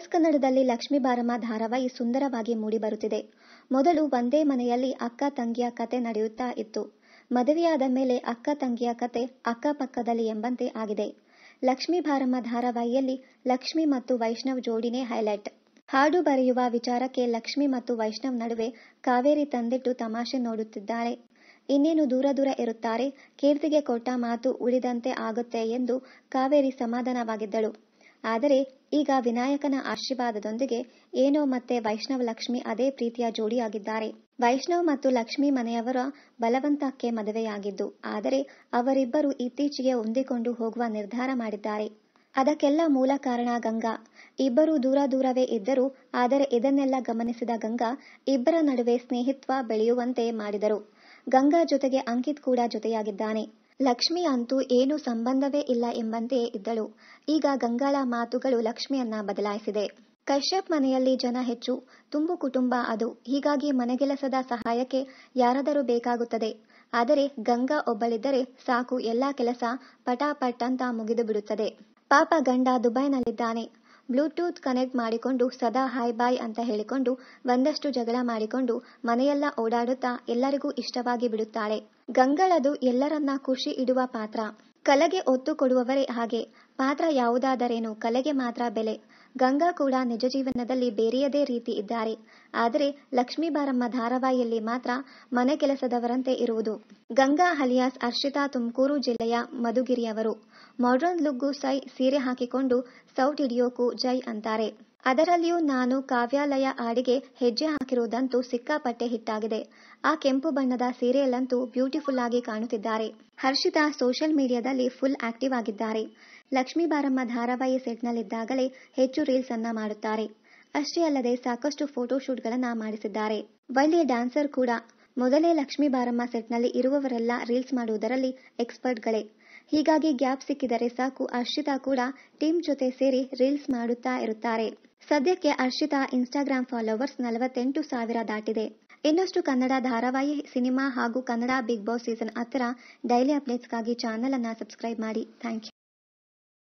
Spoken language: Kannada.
ಪ್ಲಸ್ ಕನ್ನಡದಲ್ಲಿ ಲಕ್ಷ್ಮಿ ಬಾರಮ್ಮ ಧಾರಾವಾಹಿ ಸುಂದರವಾಗಿ ಮೂಡಿಬರುತ್ತಿದೆ ಮೊದಲು ಒಂದೇ ಮನೆಯಲ್ಲಿ ಅಕ್ಕ ತಂಗಿಯ ಕತೆ ನಡೆಯುತ್ತಾ ಇತ್ತು ಮದುವೆಯಾದ ಮೇಲೆ ಅಕ್ಕ ತಂಗಿಯ ಕತೆ ಅಕ್ಕಪಕ್ಕದಲ್ಲಿ ಎಂಬಂತೆ ಆಗಿದೆ ಲಕ್ಷ್ಮಿ ಬಾರಮ್ಮ ಧಾರಾವಾಹಿಯಲ್ಲಿ ಲಕ್ಷ್ಮಿ ಮತ್ತು ವೈಷ್ಣವ್ ಜೋಡಿನೇ ಹೈಲೈಟ್ ಹಾಡು ಬರೆಯುವ ವಿಚಾರಕ್ಕೆ ಲಕ್ಷ್ಮಿ ಮತ್ತು ವೈಷ್ಣವ್ ನಡುವೆ ಕಾವೇರಿ ತಂದಿಟ್ಟು ತಮಾಷೆ ನೋಡುತ್ತಿದ್ದಾರೆ ಇನ್ನೇನು ದೂರ ದೂರ ಇರುತ್ತಾರೆ ಕೀರ್ತಿಗೆ ಕೊಟ್ಟ ಮಾತು ಉಳಿದಂತೆ ಆಗುತ್ತೆ ಎಂದು ಕಾವೇರಿ ಸಮಾಧಾನವಾಗಿದ್ದಳು ಆದರೆ ಈಗ ವಿನಾಯಕನ ಆಶೀರ್ವಾದದೊಂದಿಗೆ ಏನೋ ಮತ್ತೆ ವೈಷ್ಣವ ಲಕ್ಷ್ಮಿ ಅದೇ ಪ್ರೀತಿಯ ಜೋಡಿಯಾಗಿದ್ದಾರೆ ವೈಷ್ಣವ್ ಮತ್ತು ಲಕ್ಷ್ಮಿ ಮನೆಯವರ ಬಲವಂತಕ್ಕೆ ಮದುವೆಯಾಗಿದ್ದು ಆದರೆ ಅವರಿಬ್ಬರು ಇತ್ತೀಚೆಗೆ ಹೊಂದಿಕೊಂಡು ಹೋಗುವ ನಿರ್ಧಾರ ಮಾಡಿದ್ದಾರೆ ಅದಕ್ಕೆಲ್ಲ ಮೂಲ ಕಾರಣ ಗಂಗಾ ಇಬ್ಬರು ದೂರ ದೂರವೇ ಇದ್ದರು ಆದರೆ ಇದನ್ನೆಲ್ಲ ಗಮನಿಸಿದ ಗಂಗಾ ಇಬ್ಬರ ನಡುವೆ ಸ್ನೇಹಿತ್ವ ಬೆಳೆಯುವಂತೆ ಮಾಡಿದರು ಗಂಗಾ ಜೊತೆಗೆ ಅಂಕಿತ್ ಕೂಡ ಜೊತೆಯಾಗಿದ್ದಾನೆ ಲಕ್ಷ್ಮಿ ಅಂತೂ ಏನೂ ಸಂಬಂಧವೇ ಇಲ್ಲ ಎಂಬಂತೆಯೇ ಇದ್ದಳು ಈಗ ಗಂಗಾಳ ಮಾತುಗಳು ಲಕ್ಷ್ಮಿಯನ್ನ ಬದಲಾಯಿಸಿದೆ ಕಶ್ಯಪ್ ಮನೆಯಲ್ಲಿ ಜನ ಹೆಚ್ಚು ತುಂಬು ಕುಟುಂಬ ಅದು ಹೀಗಾಗಿ ಮನೆಗೆಲಸದ ಸಹಾಯಕ್ಕೆ ಯಾರಾದರೂ ಬೇಕಾಗುತ್ತದೆ ಆದರೆ ಗಂಗಾ ಒಬ್ಬಳಿದ್ದರೆ ಸಾಕು ಎಲ್ಲಾ ಕೆಲಸ ಪಟಾಪಟ್ ಅಂತ ಮುಗಿದು ಬಿಡುತ್ತದೆ ಪಾಪ ಗಂಡ ದುಬೈನಲ್ಲಿದ್ದಾನೆ ಬ್ಲೂಟೂತ್ ಕನೆಕ್ಟ್ ಮಾಡಿಕೊಂಡು ಸದಾ ಹಾಯ್ ಬಾಯ್ ಅಂತ ಹೇಳಿಕೊಂಡು ಒಂದಷ್ಟು ಜಗಳ ಮಾಡಿಕೊಂಡು ಮನೆಯೆಲ್ಲ ಓಡಾಡುತ್ತಾ ಎಲ್ಲರಿಗೂ ಇಷ್ಟವಾಗಿ ಬಿಡುತ್ತಾಳೆ ಗಂಗಳದು ಎಲ್ಲರನ್ನ ಖುಷಿ ಇಡುವ ಪಾತ್ರ ಕಲೆಗೆ ಒತ್ತು ಕೊಡುವವರೇ ಹಾಗೆ ಪಾತ್ರ ಯಾವುದಾದರೇನು ಕಲೆಗೆ ಮಾತ್ರ ಬೆಲೆ ಗಂಗಾ ಕೂಡ ನಿಜ ಜೀವನದಲ್ಲಿ ಬೇರೆಯದೇ ರೀತಿ ಇದ್ದಾರೆ ಆದರೆ ಲಕ್ಷ್ಮೀ ಬಾರಮ್ಮ ಧಾರಾವಾಹಿಯಲ್ಲಿ ಮಾತ್ರ ಮನೆ ಕೆಲಸದವರಂತೆ ಇರುವುದು ಗಂಗಾ ಹಲಿಯಾಸ್ ಅರ್ಷಿತಾ ತುಮಕೂರು ಜಿಲ್ಲೆಯ ಮಧುಗಿರಿಯವರು ಮಾಡರ್ನ್ ಲುಕ್ಗೂ ಸೈ ಸೀರೆ ಹಾಕಿಕೊಂಡು ಸೌಟ್ ಹಿಡಿಯೋಕು ಜೈ ಅಂತಾರೆ ಅದರಲ್ಲಿಯೂ ನಾನು ಕಾವ್ಯಾಲಯ ಆಡಿಗೆ ಹೆಜ್ಜೆ ಹಾಕಿರುವುದಂತೂ ಸಿಕ್ಕಾಪಟ್ಟೆ ಹಿಟ್ಟಾಗಿದೆ ಆ ಕೆಂಪು ಬಣ್ಣದ ಸೀರೆಯಲ್ಲಂತೂ ಬ್ಯೂಟಿಫುಲ್ ಆಗಿ ಕಾಣುತ್ತಿದ್ದಾರೆ ಹರ್ಷಿತಾ ಸೋಷಿಯಲ್ ಮೀಡಿಯಾದಲ್ಲಿ ಫುಲ್ ಆಕ್ಟಿವ್ ಆಗಿದ್ದಾರೆ ಲಕ್ಷ್ಮೀ ಬಾರಮ್ಮ ಧಾರಾವಾಹಿ ಸೆಟ್ನಲ್ಲಿದ್ದಾಗಲೇ ಹೆಚ್ಚು ರೀಲ್ಸ್ ಅನ್ನ ಮಾಡುತ್ತಾರೆ ಅಷ್ಟೇ ಅಲ್ಲದೆ ಸಾಕಷ್ಟು ಫೋಟೋ ಶೂಟ್ಗಳನ್ನ ಮಾಡಿಸಿದ್ದಾರೆ ಒಳ್ಳೆಯ ಡ್ಯಾನ್ಸರ್ ಕೂಡ ಮೊದಲೇ ಲಕ್ಷ್ಮೀ ಬಾರಮ್ಮ ಸೆಟ್ನಲ್ಲಿ ಇರುವವರೆಲ್ಲ ರೀಲ್ಸ್ ಮಾಡುವುದರಲ್ಲಿ ಎಕ್ಸ್ಪರ್ಟ್ಗಳೇ ಹೀಗಾಗಿ ಗ್ಯಾಪ್ ಸಿಕ್ಕಿದರೆ ಸಾಕು ಹರ್ಷಿತಾ ಕೂಡ ಟೀಮ್ ಜೊತೆ ಸೇರಿ ರೀಲ್ಸ್ ಮಾಡುತ್ತಾ ಇರುತ್ತಾರೆ ಸದ್ಯಕ್ಕೆ ಅರ್ಷಿತಾ ಇನ್ಸ್ಟಾಗ್ರಾಂ ಫಾಲೋವರ್ಸ್ ನಲವತ್ತೆಂಟು ಸಾವಿರ ದಾಟಿದೆ ಇನ್ನಷ್ಟು ಕನ್ನಡ ಧಾರಾವಾಹಿ ಸಿನಿಮಾ ಹಾಗೂ ಕನ್ನಡ ಬಿಗ್ ಬಾಸ್ ಸೀಸನ್ ಹತ್ತರ ಡೈಲಿ ಅಪ್ಡೇಟ್ಸ್ಗಾಗಿ ಚಾನಲ್ ಅನ್ನು ಸಬ್ಸ್ಕ್ರೈಬ್ ಮಾಡಿ ಥ್ಯಾಂಕ್ ಯು